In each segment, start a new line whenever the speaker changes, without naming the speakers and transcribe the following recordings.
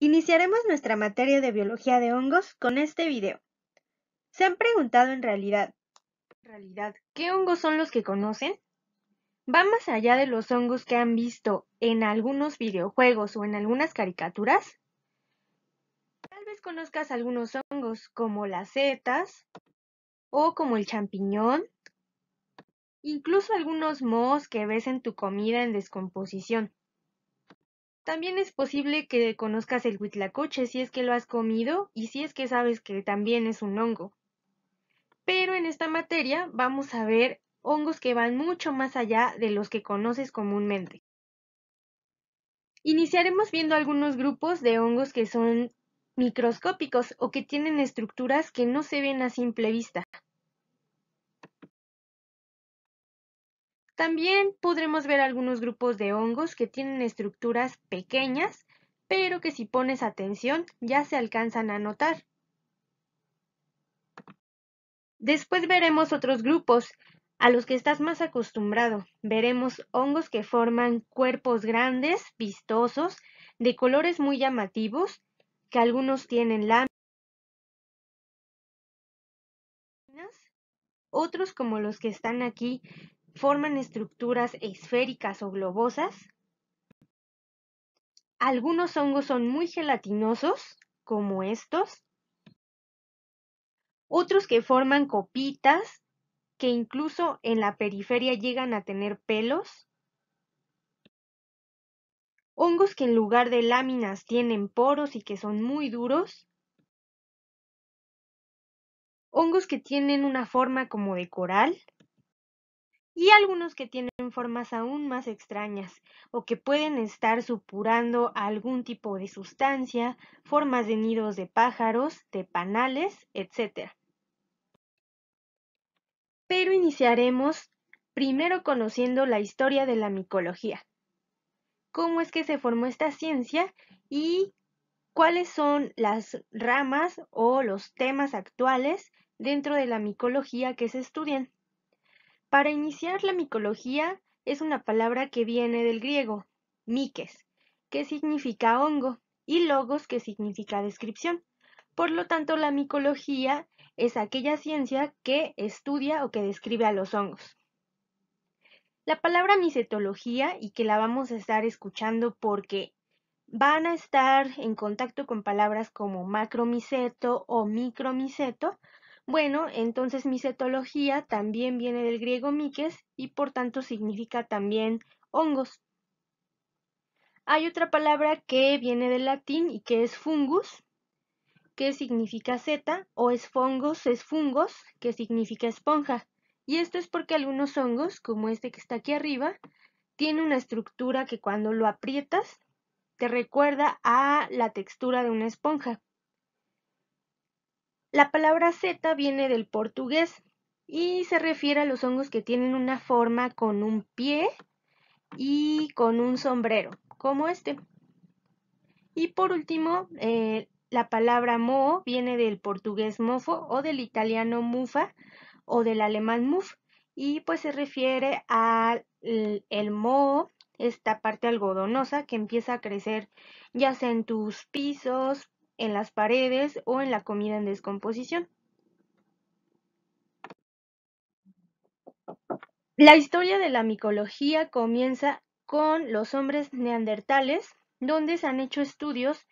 Iniciaremos nuestra materia de biología de hongos con este video. ¿Se han preguntado en realidad, qué hongos son los que conocen? Va más allá de los hongos que han visto en algunos videojuegos o en algunas caricaturas. Tal vez conozcas algunos hongos como las setas o como el champiñón, incluso algunos mohos que ves en tu comida en descomposición. También es posible que conozcas el huitlacoche si es que lo has comido y si es que sabes que también es un hongo. Pero en esta materia vamos a ver hongos que van mucho más allá de los que conoces comúnmente. Iniciaremos viendo algunos grupos de hongos que son microscópicos o que tienen estructuras que no se ven a simple vista. También podremos ver algunos grupos de hongos que tienen estructuras pequeñas, pero que si pones atención ya se alcanzan a notar. Después veremos otros grupos a los que estás más acostumbrado. Veremos hongos que forman cuerpos grandes, vistosos, de colores muy llamativos, que algunos tienen láminas, otros como los que están aquí forman estructuras esféricas o globosas. Algunos hongos son muy gelatinosos, como estos. Otros que forman copitas, que incluso en la periferia llegan a tener pelos. Hongos que en lugar de láminas tienen poros y que son muy duros. Hongos que tienen una forma como de coral y algunos que tienen formas aún más extrañas o que pueden estar supurando algún tipo de sustancia, formas de nidos de pájaros, de panales, etc. Pero iniciaremos primero conociendo la historia de la micología. ¿Cómo es que se formó esta ciencia y cuáles son las ramas o los temas actuales dentro de la micología que se estudian? Para iniciar la micología es una palabra que viene del griego "mikes", que significa hongo, y logos, que significa descripción. Por lo tanto, la micología es aquella ciencia que estudia o que describe a los hongos. La palabra micetología, y que la vamos a estar escuchando porque van a estar en contacto con palabras como macromiceto o micromiceto, bueno, entonces micetología también viene del griego miques y por tanto significa también hongos. Hay otra palabra que viene del latín y que es fungus, que significa seta, o es fungos, es fungos, que significa esponja. Y esto es porque algunos hongos, como este que está aquí arriba, tiene una estructura que cuando lo aprietas te recuerda a la textura de una esponja. La palabra seta viene del portugués y se refiere a los hongos que tienen una forma con un pie y con un sombrero, como este. Y por último, eh, la palabra moho viene del portugués mofo o del italiano mufa o del alemán muf y pues se refiere al el moho, esta parte algodonosa que empieza a crecer ya sea en tus pisos, en las paredes o en la comida en descomposición. La historia de la micología comienza con los hombres neandertales, donde se han hecho estudios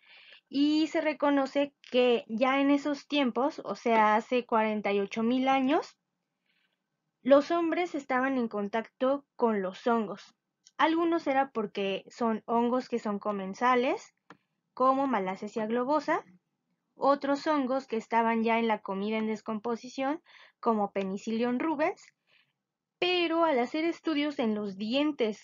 y se reconoce que ya en esos tiempos, o sea, hace 48.000 años, los hombres estaban en contacto con los hongos. Algunos era porque son hongos que son comensales como Malassezia globosa, otros hongos que estaban ya en la comida en descomposición, como Penicillium rubens, pero al hacer estudios en los dientes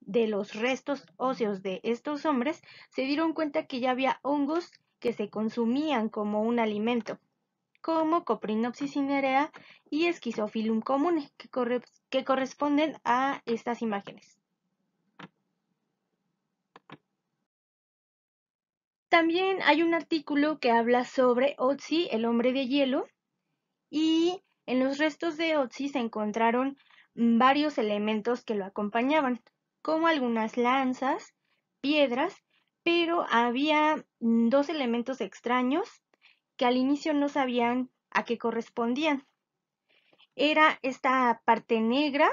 de los restos óseos de estos hombres, se dieron cuenta que ya había hongos que se consumían como un alimento, como Coprinopsis cinerea y Schizophyllum comune, que corresponden a estas imágenes. También hay un artículo que habla sobre Otzi, el hombre de hielo, y en los restos de Otzi se encontraron mm, varios elementos que lo acompañaban, como algunas lanzas, piedras, pero había mm, dos elementos extraños que al inicio no sabían a qué correspondían. Era esta parte negra,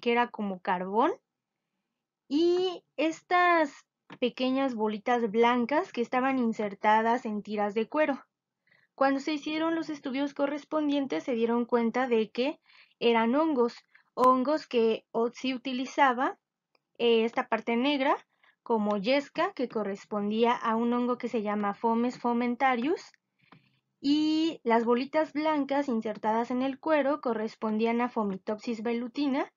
que era como carbón, y estas pequeñas bolitas blancas que estaban insertadas en tiras de cuero. Cuando se hicieron los estudios correspondientes se dieron cuenta de que eran hongos, hongos que Otzi utilizaba eh, esta parte negra como yesca que correspondía a un hongo que se llama Fomes fomentarius y las bolitas blancas insertadas en el cuero correspondían a Fomitopsis velutina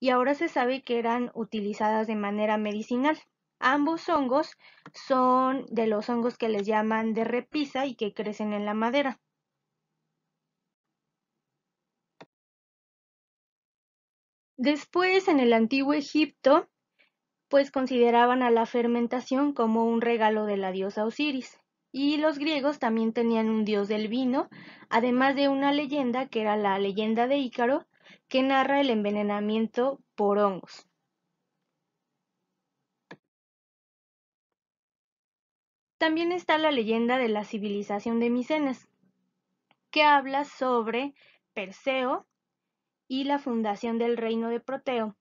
y ahora se sabe que eran utilizadas de manera medicinal. Ambos hongos son de los hongos que les llaman de repisa y que crecen en la madera. Después, en el antiguo Egipto, pues consideraban a la fermentación como un regalo de la diosa Osiris. Y los griegos también tenían un dios del vino, además de una leyenda que era la leyenda de Ícaro, que narra el envenenamiento por hongos. También está la leyenda de la civilización de Micenas, que habla sobre Perseo y la fundación del reino de Proteo.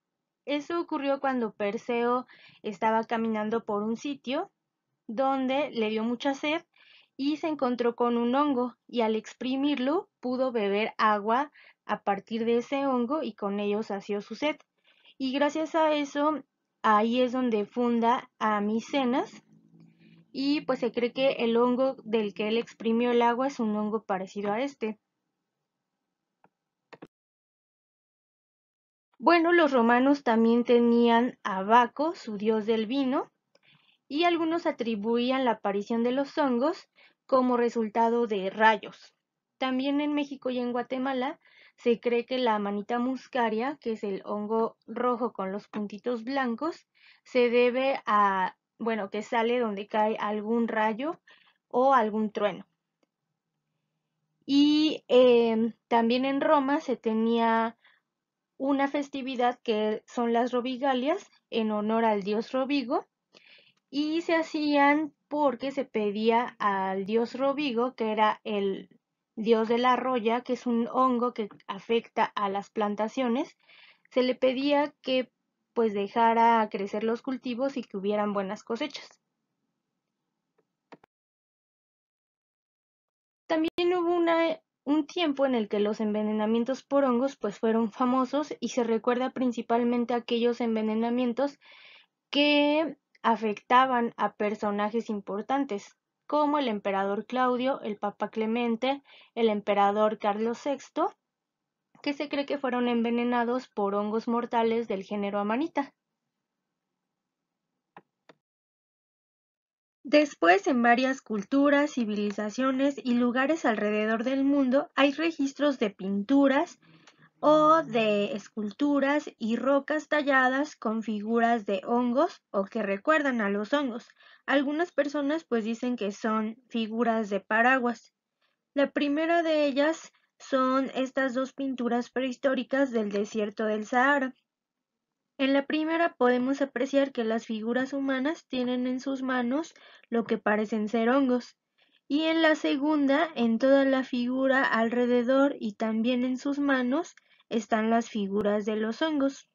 Eso ocurrió cuando Perseo estaba caminando por un sitio donde le dio mucha sed y se encontró con un hongo y al exprimirlo pudo beber agua a partir de ese hongo y con ello sació su sed. Y gracias a eso, ahí es donde funda a Micenas y pues se cree que el hongo del que él exprimió el agua es un hongo parecido a este. Bueno, los romanos también tenían a Baco, su dios del vino, y algunos atribuían la aparición de los hongos como resultado de rayos. También en México y en Guatemala se cree que la manita muscaria, que es el hongo rojo con los puntitos blancos, se debe a bueno, que sale donde cae algún rayo o algún trueno. Y em, también en Roma se tenía una festividad que son las robigalias en honor al dios Robigo y se hacían porque se pedía al dios Robigo, que era el dios de la roya, que es un hongo que afecta a las plantaciones, se le pedía que pues dejara crecer los cultivos y que hubieran buenas cosechas. También hubo un tiempo en el que los envenenamientos por hongos pues fueron famosos y se recuerda principalmente aquellos envenenamientos que afectaban a personajes importantes como el emperador Claudio, el papa Clemente, el emperador Carlos VI que se cree que fueron envenenados por hongos mortales del género Amanita. Después, en varias culturas, civilizaciones y lugares alrededor del mundo hay registros de pinturas o de esculturas y rocas talladas con figuras de hongos o que recuerdan a los hongos. Algunas personas pues dicen que son figuras de paraguas. La primera de ellas son estas dos pinturas prehistóricas del desierto del Sahara. En la primera podemos apreciar que las figuras humanas tienen en sus manos lo que parecen ser hongos, y en la segunda, en toda la figura alrededor y también en sus manos, están las figuras de los hongos.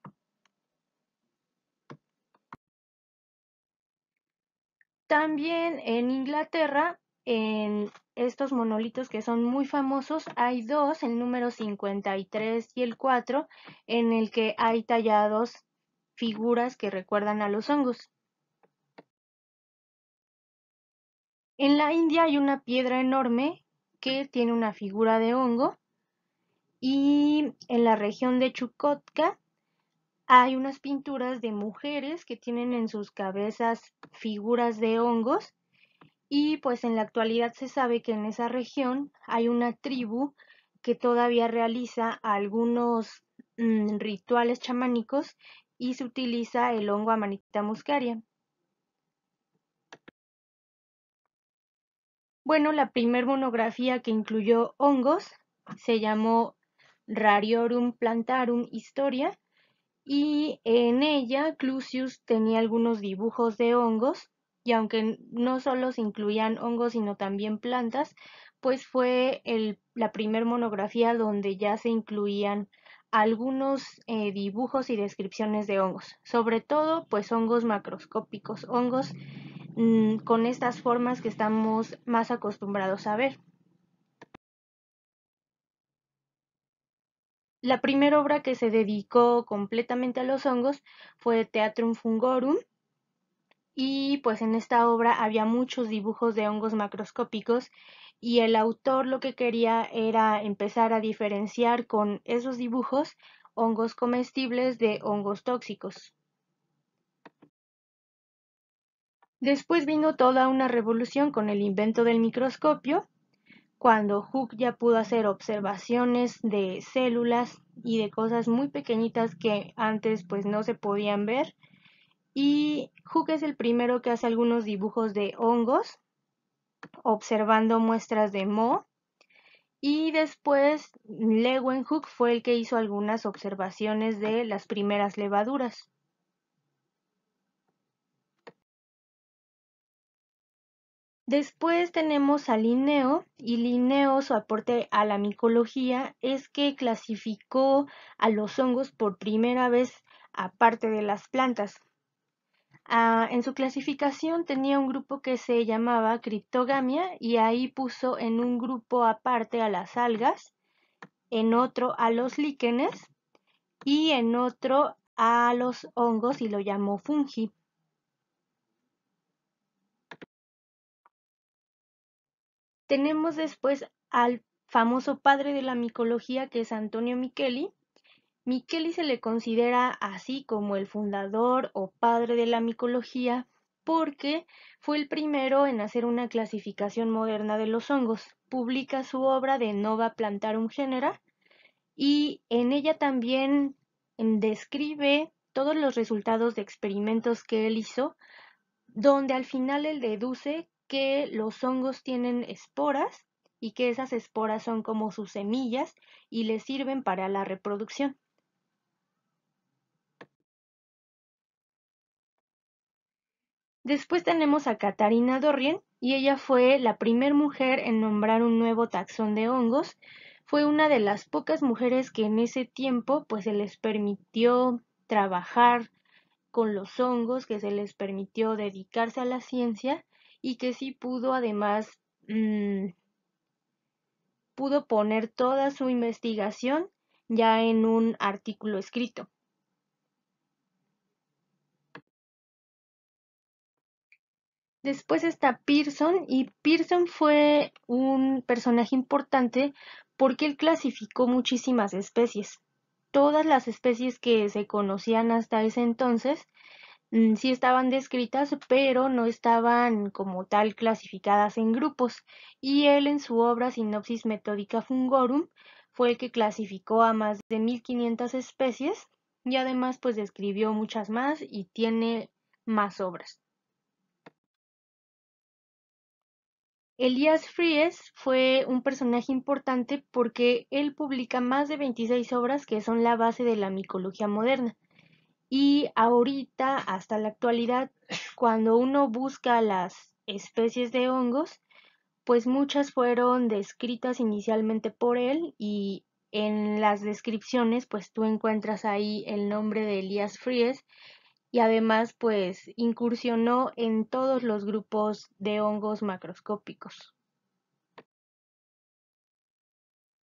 También en Inglaterra en estos monolitos que son muy famosos, hay dos, el número 53 y el 4, en el que hay tallados figuras que recuerdan a los hongos. En la India hay una piedra enorme que tiene una figura de hongo y en la región de Chukotka hay unas pinturas de mujeres que tienen en sus cabezas figuras de hongos y pues en la actualidad se sabe que en esa región hay una tribu que todavía realiza algunos mm, rituales chamánicos y se utiliza el hongo amanita muscaria. Bueno, la primer monografía que incluyó hongos se llamó Rariorum Plantarum Historia y en ella Clusius tenía algunos dibujos de hongos y aunque no solo se incluían hongos sino también plantas, pues fue la primera monografía donde ya se incluían algunos eh, dibujos y descripciones de hongos, sobre todo pues hongos macroscópicos, hongos mm, con estas formas que estamos más acostumbrados a ver. La primera obra que se dedicó completamente a los hongos fue Teatrum Fungorum, y pues en esta obra había muchos dibujos de hongos macroscópicos y el autor lo que quería era empezar a diferenciar con esos dibujos hongos comestibles de hongos tóxicos. Después vino toda una revolución con el invento del microscopio, cuando Hooke ya pudo hacer observaciones de células y de cosas muy pequeñitas que antes pues no se podían ver y Hook es el primero que hace algunos dibujos de hongos, observando muestras de mo, Y después Leeuwenhoek fue el que hizo algunas observaciones de las primeras levaduras. Después tenemos a Linneo y Linneo su aporte a la micología es que clasificó a los hongos por primera vez aparte de las plantas. Ah, en su clasificación tenía un grupo que se llamaba criptogamia y ahí puso en un grupo aparte a las algas, en otro a los líquenes y en otro a los hongos y lo llamó fungi. Tenemos después al famoso padre de la micología que es Antonio Micheli, Micheli se le considera así como el fundador o padre de la micología porque fue el primero en hacer una clasificación moderna de los hongos. Publica su obra de Nova Plantarum Genera y en ella también mm, describe todos los resultados de experimentos que él hizo, donde al final él deduce que los hongos tienen esporas y que esas esporas son como sus semillas y les sirven para la reproducción. Después tenemos a Katarina Dorrien y ella fue la primer mujer en nombrar un nuevo taxón de hongos. Fue una de las pocas mujeres que en ese tiempo pues se les permitió trabajar con los hongos, que se les permitió dedicarse a la ciencia y que sí pudo además mm, pudo poner toda su investigación ya en un artículo escrito. Después está Pearson y Pearson fue un personaje importante porque él clasificó muchísimas especies. Todas las especies que se conocían hasta ese entonces mm, sí estaban descritas, pero no estaban como tal clasificadas en grupos. Y él en su obra Sinopsis Metódica Fungorum fue el que clasificó a más de 1500 especies y además pues describió muchas más y tiene más obras. Elías Fries fue un personaje importante porque él publica más de 26 obras que son la base de la micología moderna. Y ahorita, hasta la actualidad, cuando uno busca las especies de hongos, pues muchas fueron descritas inicialmente por él y en las descripciones pues tú encuentras ahí el nombre de Elías Fries y además pues incursionó en todos los grupos de hongos macroscópicos.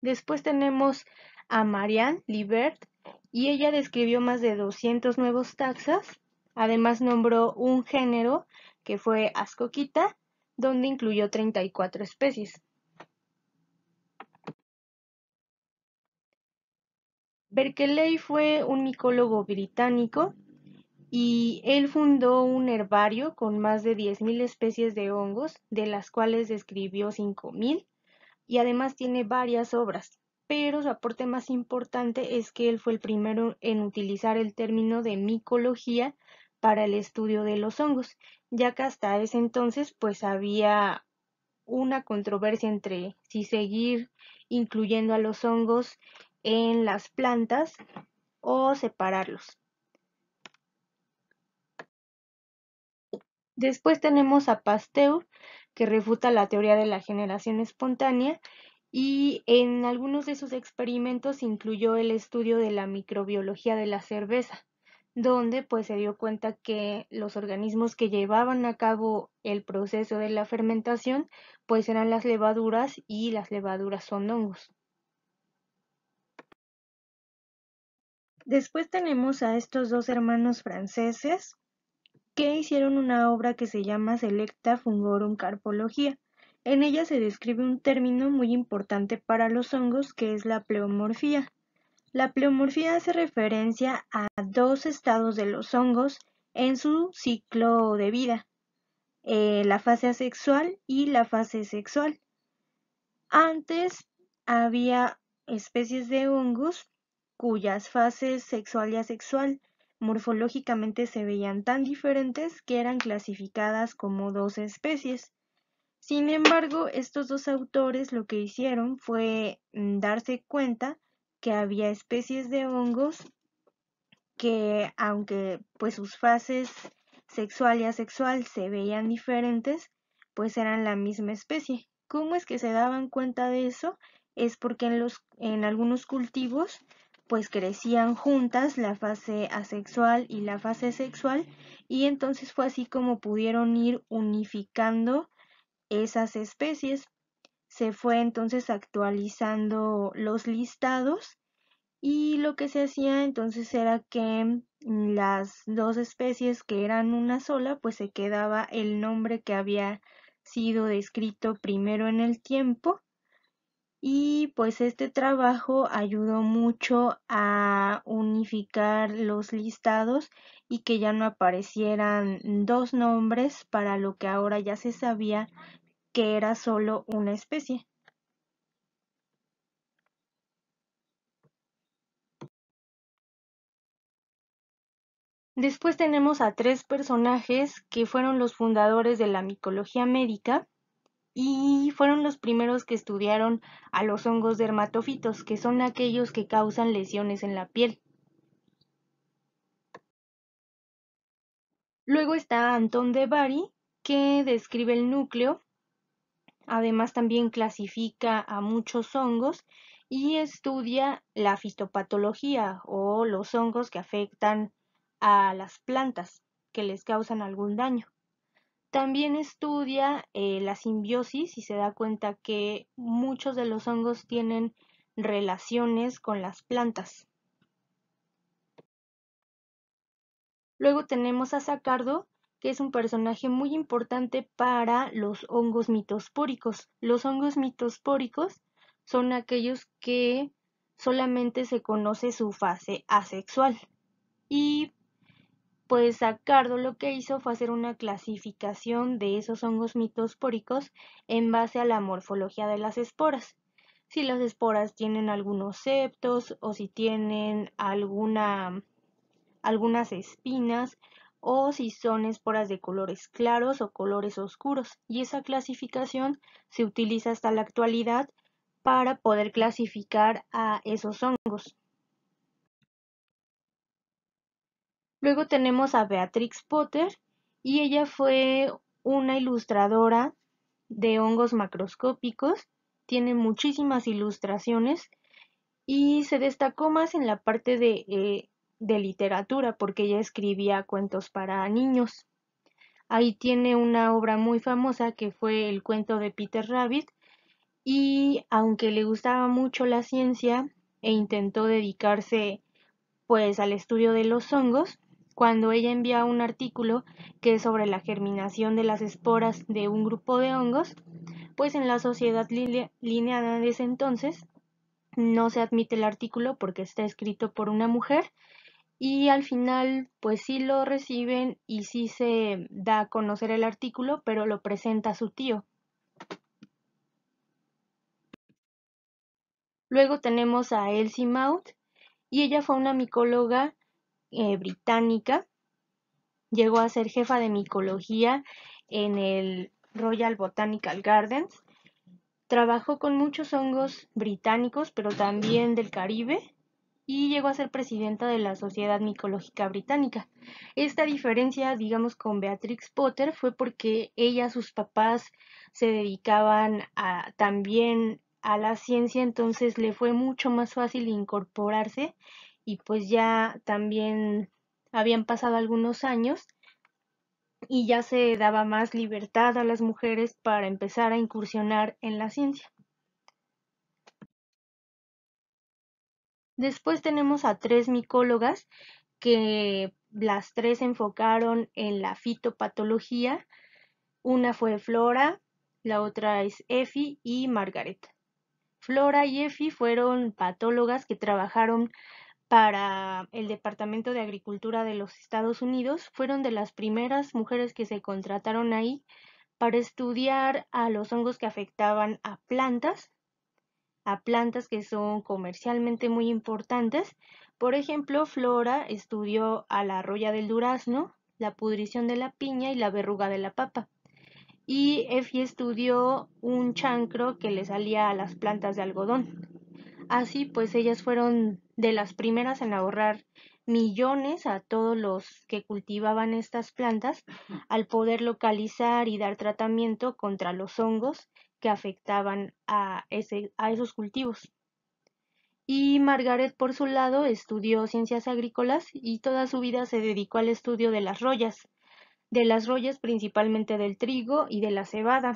Después tenemos a Marianne Libert y ella describió más de 200 nuevos taxas. Además nombró un género que fue Ascoquita, donde incluyó 34 especies. Berkeley fue un micólogo británico y él fundó un herbario con más de 10.000 especies de hongos, de las cuales describió 5.000, y además tiene varias obras, pero su aporte más importante es que él fue el primero en utilizar el término de micología para el estudio de los hongos, ya que hasta ese entonces pues había una controversia entre si seguir incluyendo a los hongos en las plantas o separarlos. Después tenemos a Pasteur, que refuta la teoría de la generación espontánea y en algunos de sus experimentos incluyó el estudio de la microbiología de la cerveza, donde pues se dio cuenta que los organismos que llevaban a cabo el proceso de la fermentación pues eran las levaduras y las levaduras son hongos. Después tenemos a estos dos hermanos franceses que hicieron una obra que se llama Selecta Fungorum Carpología. En ella se describe un término muy importante para los hongos que es la pleomorfía. La pleomorfía hace referencia a dos estados de los hongos en su ciclo de vida, eh, la fase asexual y la fase sexual. Antes había especies de hongos cuyas fases sexual y asexual morfológicamente se veían tan diferentes que eran clasificadas como dos especies. Sin embargo, estos dos autores lo que hicieron fue mm, darse cuenta que había especies de hongos que, aunque pues sus fases sexual y asexual se veían diferentes, pues eran la misma especie. ¿Cómo es que se daban cuenta de eso? Es porque en, los, en algunos cultivos pues crecían juntas la fase asexual y la fase sexual y entonces fue así como pudieron ir unificando esas especies. Se fue entonces actualizando los listados y lo que se hacía entonces era que las dos especies que eran una sola pues se quedaba el nombre que había sido descrito primero en el tiempo y pues este trabajo ayudó mucho a unificar los listados y que ya no aparecieran dos nombres para lo que ahora ya se sabía que era solo una especie. Después tenemos a tres personajes que fueron los fundadores de la micología médica y fueron los primeros que estudiaron a los hongos dermatófitos, que son aquellos que causan lesiones en la piel. Luego está Anton de Bari, que describe el núcleo, además también clasifica a muchos hongos y estudia la fitopatología o los hongos que afectan a las plantas que les causan algún daño. También estudia eh, la simbiosis y se da cuenta que muchos de los hongos tienen relaciones con las plantas. Luego tenemos a Sacardo, que es un personaje muy importante para los hongos mitospóricos. Los hongos mitospóricos son aquellos que solamente se conoce su fase asexual y pues Sacardo lo que hizo fue hacer una clasificación de esos hongos mitospóricos en base a la morfología de las esporas. Si las esporas tienen algunos septos o si tienen alguna, algunas espinas o si son esporas de colores claros o colores oscuros. Y esa clasificación se utiliza hasta la actualidad para poder clasificar a esos hongos. Luego tenemos a Beatrix Potter y ella fue una ilustradora de hongos macroscópicos, tiene muchísimas ilustraciones y se destacó más en la parte eh, de, literatura porque ella escribía cuentos para niños. Ahí tiene una obra muy famosa que fue el cuento de Peter Rabbit y aunque le gustaba mucho la ciencia e intentó dedicarse pues al estudio de los hongos, cuando ella envía un artículo que es sobre la germinación de las esporas de un grupo de hongos, pues en la sociedad lineal de ese entonces no se admite el artículo porque está escrito por una mujer y al final pues sí lo reciben y sí se da a conocer el artículo, pero lo presenta su tío. Luego tenemos a Elsie Maud y ella fue una micóloga eh, británica. Llegó a ser jefa de micología en el Royal Botanical Gardens. Trabajó con muchos hongos británicos, pero también del Caribe, y llegó a ser presidenta de la Sociedad Micológica Británica. Esta diferencia, digamos, con Beatrix Potter fue porque ella, sus papás, se dedicaban también a la ciencia, entonces le fue mucho más fácil incorporarse y pues ya también habían pasado algunos años y ya se daba más libertad a las mujeres para empezar a incursionar en la ciencia. Después tenemos a tres micólogas que las tres se enfocaron en la fitopatología. Una fue Flora, la otra es Effie y Margaret. Flora y Effie fueron patólogas que trabajaron para el Departamento de Agricultura de los Estados Unidos, fueron de las primeras mujeres que se contrataron ahí para estudiar a los hongos que afectaban a plantas, a plantas que son comercialmente muy importantes. Por ejemplo, Flora estudió a la arroya del durazno, la pudrición de la piña y la verruga de la papa. Y Effie estudió un chancro que le salía a las plantas de algodón. Así pues, ellas fueron de las primeras en ahorrar millones a todos los que cultivaban estas plantas al poder localizar y dar tratamiento contra los hongos que afectaban a, esos cultivos. Y Margaret, por su lado, estudió ciencias agrícolas y toda su vida se dedicó al estudio de las rollas, de las rollas principalmente del trigo y de la cebada.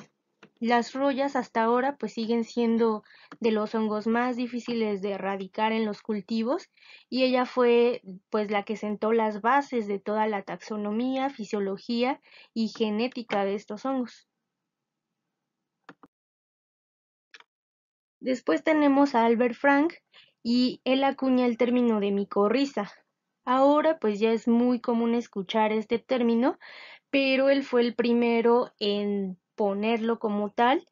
Las royas hasta ahora pues siguen siendo de los hongos más difíciles de erradicar en los cultivos y ella fue pues la que sentó las bases de toda la taxonomía, fisiología y genética de estos hongos. Después tenemos a Albert Frank y él acuña el término de micorriza. Ahora pues ya es muy común escuchar este término, pero él fue el primero en ponerlo como tal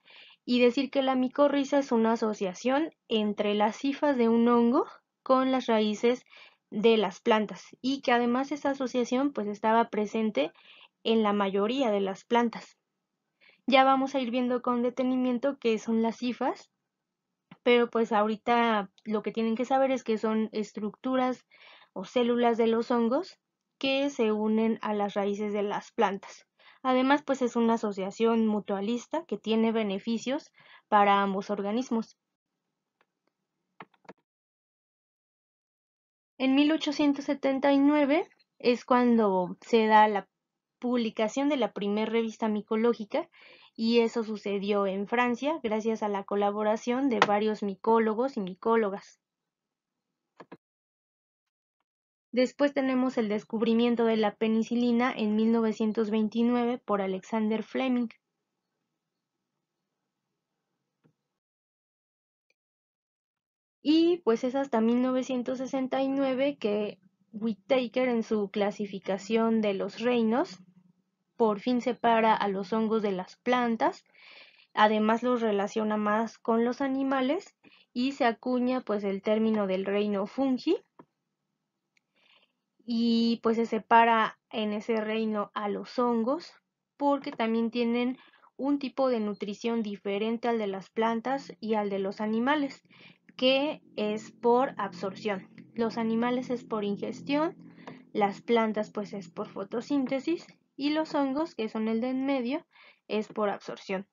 y decir que la micorriza es una asociación entre las cifas de un hongo con las raíces de las plantas y que además esa asociación pues estaba presente en la mayoría de las plantas. Ya vamos a ir viendo con detenimiento qué son las cifas, pero pues ahorita lo que tienen que saber es que son estructuras o células de los hongos que se unen a las raíces de las plantas. Además, pues es una asociación mutualista que tiene beneficios para ambos organismos. En 1879 es cuando se da la publicación de la primera revista micológica y eso sucedió en Francia gracias a la colaboración de varios micólogos y micólogas. Después tenemos el descubrimiento de la penicilina en 1929 por Alexander Fleming. Y pues es hasta 1969 que Whittaker en su clasificación de los reinos por fin separa a los hongos de las plantas, además los relaciona más con los animales y se acuña pues el término del reino fungi y pues se separa en ese reino a los hongos porque también tienen un tipo de nutrición diferente al de las plantas y al de los animales, que es por absorción. Los animales es por ingestión, las plantas pues es por fotosíntesis y los hongos, que son el de en medio, es por absorción.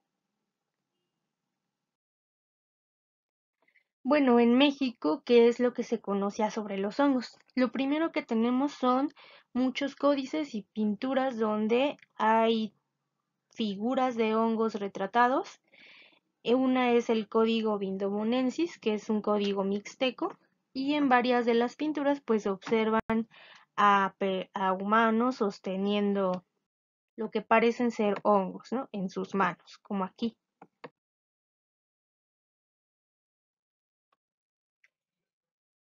Bueno, en México, ¿qué es lo que se conocía sobre los hongos? Lo primero que tenemos son muchos códices y pinturas donde hay figuras de hongos retratados. Eh, una es el código Vindomonensis, que es un código mixteco, y en varias de las pinturas pues observan a, a humanos sosteniendo lo que parecen ser hongos ¿no? en sus manos, como aquí.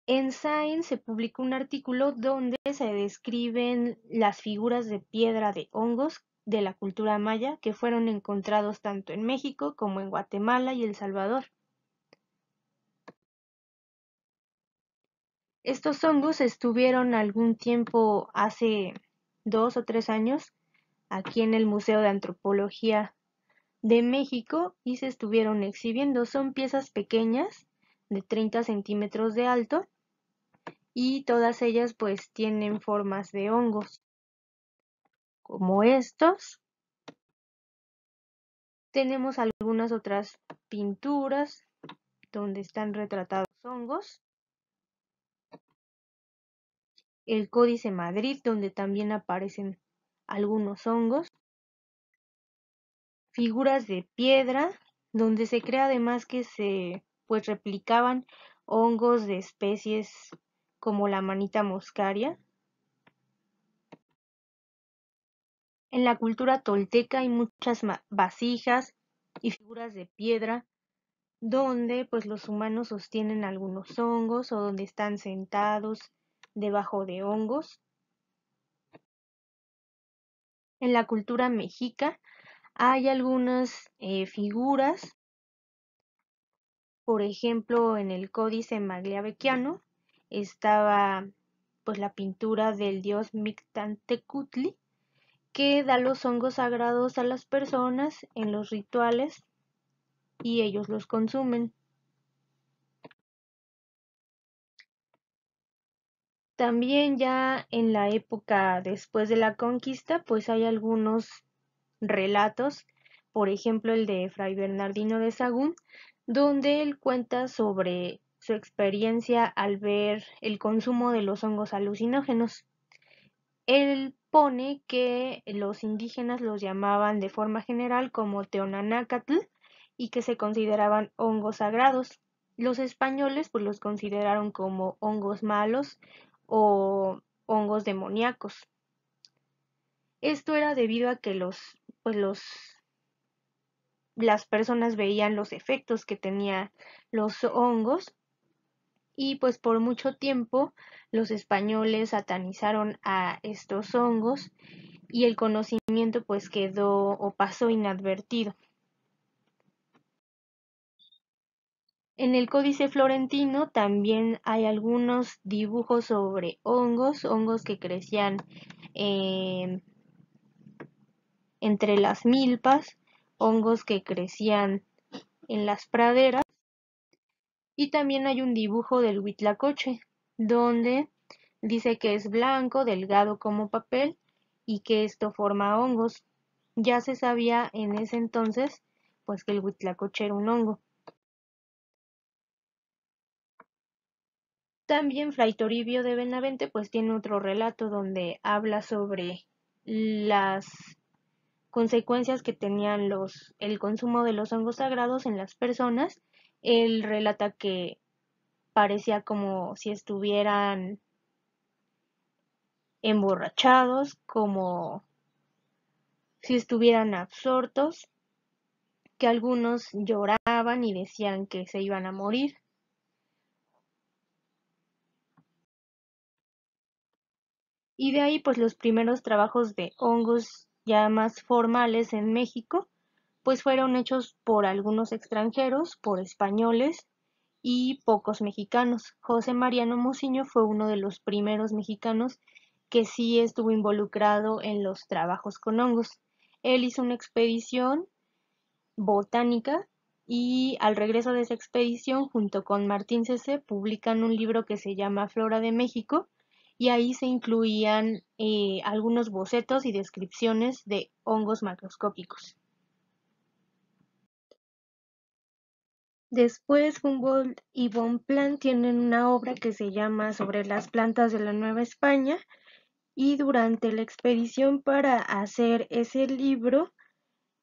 En Science se publicó un artículo donde se describen las figuras de piedra de hongos de la cultura maya que fueron encontrados tanto en México como en Guatemala y El Salvador. Estos hongos estuvieron algún tiempo hace dos o tres años aquí en el Museo de Antropología de México y se estuvieron exhibiendo. Son piezas pequeñas de 30 centímetros de alto y todas ellas pues tienen formas de hongos como estos. Tenemos algunas otras pinturas donde están retratados hongos. El Códice Madrid, donde también aparecen algunos hongos. Figuras de piedra, donde se cree además que se pues replicaban hongos de especies como la manita moscaria. En la cultura tolteca hay muchas vasijas y figuras de piedra donde pues los humanos sostienen algunos hongos o donde están sentados debajo de hongos. En la cultura mexica hay algunas eh, figuras, por ejemplo en el Códice magliavequiano, estaba pues la pintura del dios Mictantecutli que da los hongos sagrados a las personas en los rituales y ellos los consumen. También ya en la época después de la conquista, pues hay algunos relatos, por ejemplo el de Fray Bernardino de Sagún, donde él cuenta sobre su experiencia al ver el consumo de los hongos alucinógenos. Él pone que los indígenas los llamaban de forma general como teonanacatl y que se consideraban hongos sagrados. Los españoles pues, los consideraron como hongos malos o hongos demoníacos. Esto era debido a que los, pues, los, las personas veían los efectos que tenían los hongos y pues por mucho tiempo los españoles satanizaron a estos hongos y el conocimiento pues quedó o pasó inadvertido. En el Códice Florentino también hay algunos dibujos sobre hongos, hongos que crecían eh, entre las milpas, hongos que crecían en las praderas y también hay un dibujo del Huitlacoche, donde dice que es blanco, delgado como papel y que esto forma hongos. Ya se sabía en ese entonces pues que el Huitlacoche era un hongo. También Fray Toribio de Benavente pues tiene otro relato donde habla sobre las consecuencias que tenían los, el consumo de los hongos sagrados en las personas él relata que parecía como si estuvieran emborrachados, como si estuvieran absortos, que algunos lloraban y decían que se iban a morir. Y de ahí pues los primeros trabajos de hongos ya más formales en México pues fueron hechos por algunos extranjeros, por españoles y pocos mexicanos. José Mariano Mociño fue uno de los primeros mexicanos que sí estuvo involucrado en los trabajos con hongos. Él hizo una expedición botánica y al regreso de esa expedición, junto con Martín Cese, publican un libro que se llama Flora de México y ahí se incluían eh, algunos bocetos y descripciones de hongos macroscópicos. Después Humboldt y Bonpland tienen una obra que se llama "Sobre las plantas de la Nueva España" y durante la expedición para hacer ese libro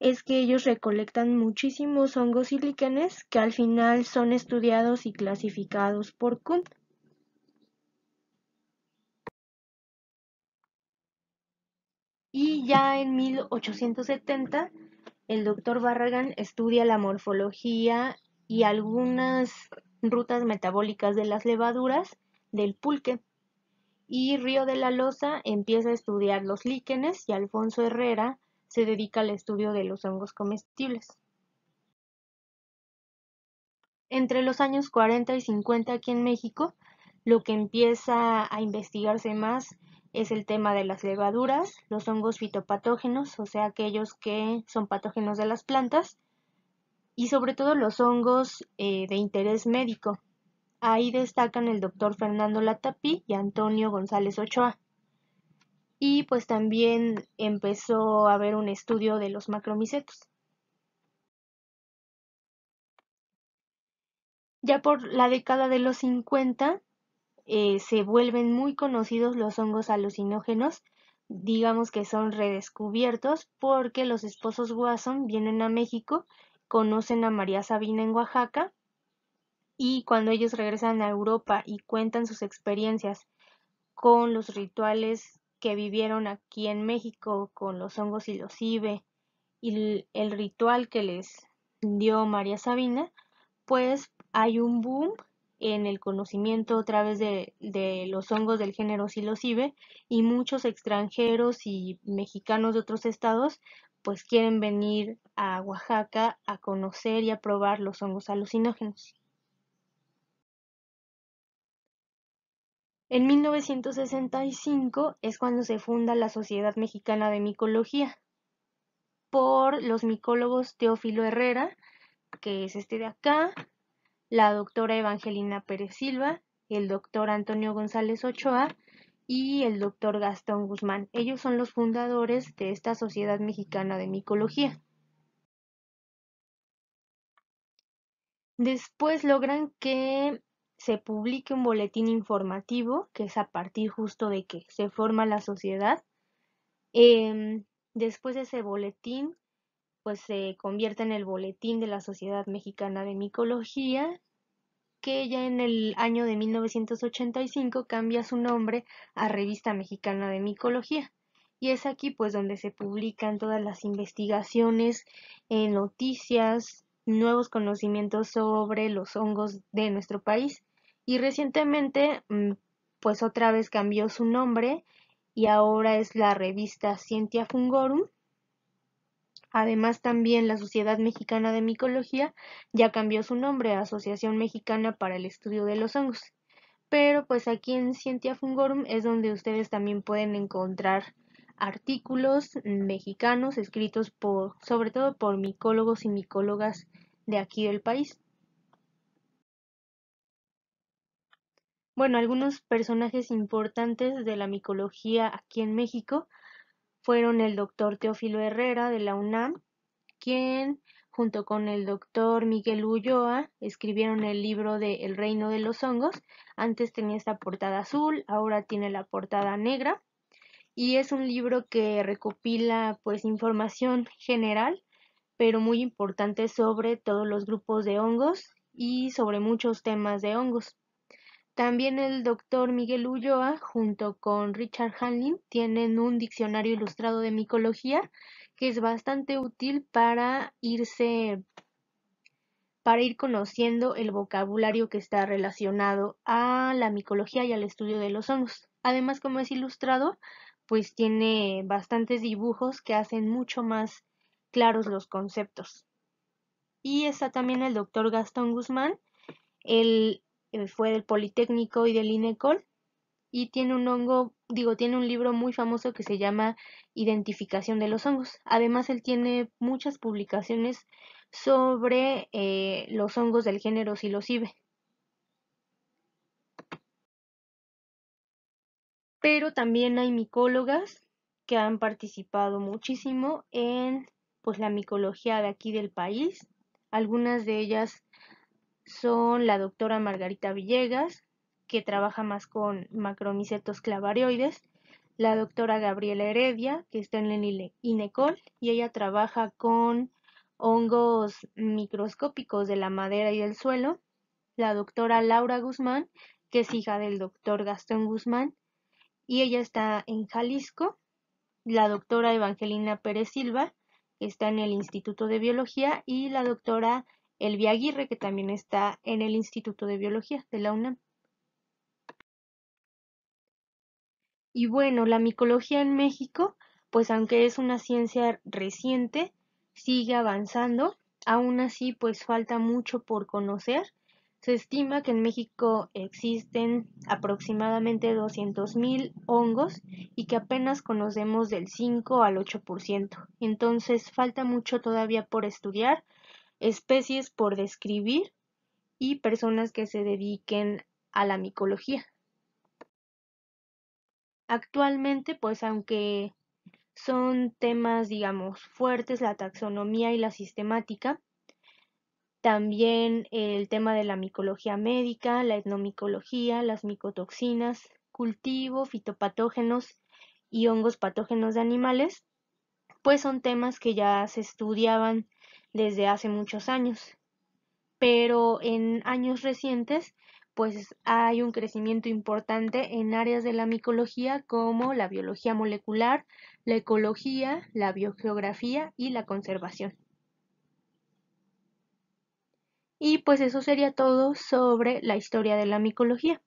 es que ellos recolectan muchísimos hongos y líquenes que al final son estudiados y clasificados por Kuhn. Y ya en 1870, el doctor Barragán estudia la morfología y algunas rutas metabólicas de las levaduras del pulque. Y Río de la Loza empieza a estudiar los líquenes y Alfonso Herrera se dedica al estudio de los hongos comestibles. Entre los años 40 y 50 aquí en México, lo que empieza a investigarse más es el tema de las levaduras, los hongos fitopatógenos, o sea, aquellos que son patógenos de las plantas, y sobre todo los hongos eh, de interés médico. Ahí destacan el doctor Fernando Latapí y Antonio González Ochoa. Y pues también empezó a haber un estudio de los macromicetos. Ya por la década de los 50 eh, se vuelven muy conocidos los hongos alucinógenos, digamos que son redescubiertos porque los esposos Watson vienen a México conocen a María Sabina en Oaxaca y cuando ellos regresan a Europa y cuentan sus experiencias con los rituales que vivieron aquí en México, con los hongos y los y el ritual que les dio María Sabina, pues hay un boom en el conocimiento a través de, los hongos del género silosive y muchos extranjeros y mexicanos de otros estados pues quieren venir a Oaxaca a conocer y a probar los hongos alucinógenos. En 1965 es cuando se funda la Sociedad Mexicana de Micología por los micólogos Teófilo Herrera, que es este de acá, la doctora Evangelina Pérez Silva, el doctor Antonio González Ochoa y el doctor Gastón Guzmán. Ellos son los fundadores de esta Sociedad Mexicana de Micología. Después logran que se publique un boletín informativo, que es a partir justo de que se forma la sociedad. Em, después de ese boletín, pues se convierte en el boletín de la Sociedad Mexicana de Micología, que ya en el año de 1985 cambia su nombre a Revista Mexicana de Micología. Y es aquí pues donde se publican todas las investigaciones, eh, noticias, nuevos conocimientos sobre los hongos de nuestro país. Y recientemente mm, pues otra vez cambió su nombre y ahora es la revista Scientia Fungorum Además también la Sociedad Mexicana de Micología ya cambió su nombre a Asociación Mexicana para el Estudio de los Hongos. Pero pues aquí en Scientia Fungorum es donde ustedes también pueden encontrar artículos mexicanos escritos por, sobre todo por micólogos y micólogas de aquí del país. Bueno, algunos personajes importantes de la micología aquí en México fueron el doctor Teófilo Herrera de la UNAM, quien junto con el doctor Miguel Ulloa escribieron el libro de El reino de los hongos. Antes tenía esta portada azul, ahora tiene la portada negra y es un libro que recopila pues información general pero muy importante sobre todos los grupos de hongos y sobre muchos temas de hongos. También el doctor Miguel Ulloa, junto con Richard Hanlin, tienen un diccionario ilustrado de micología que es bastante útil para irse para ir conociendo el vocabulario que está relacionado a la micología y al estudio de los hongos. Además, como es ilustrado, pues tiene bastantes dibujos que hacen mucho más claros los conceptos. Y está también el doctor Gastón Guzmán, el... Eh, fue del Politécnico y del INECOL y tiene un hongo, digo, tiene un libro muy famoso que se llama Identificación de los hongos. Además, él tiene muchas publicaciones sobre eh, los hongos del género psilocibe. Pero también hay micólogas que han participado muchísimo en pues la micología de aquí del país. Algunas de ellas son la doctora Margarita Villegas, que trabaja más con macromicetos clavarioides, la doctora Gabriela Heredia, que está en el INECOL, y ella trabaja con hongos microscópicos de la madera y del suelo, la doctora Laura Guzmán, que es hija del doctor Gastón Guzmán, y ella está en Jalisco, la doctora Evangelina Pérez Silva, que está en el Instituto de Biología, y la doctora el Aguirre, que también está en el Instituto de Biología de la UNAM. Y bueno, la micología en México, pues aunque es una ciencia reciente, sigue avanzando. Aún así, pues falta mucho por conocer. Se estima que en México existen aproximadamente 200.000 hongos y que apenas conocemos del 5 al 8%. Entonces, falta mucho todavía por estudiar especies por describir y personas que se dediquen a la micología. Actualmente, pues aunque son temas, digamos, fuertes, la taxonomía y la sistemática, también el tema de la micología médica, la etnomicología, las micotoxinas, cultivo, fitopatógenos y hongos patógenos de animales, pues son temas que ya se estudiaban desde hace muchos años. Pero en años recientes, pues hay un crecimiento importante en áreas de la micología como la biología molecular, la ecología, la biogeografía y la conservación. Y pues eso sería todo sobre la historia de la micología.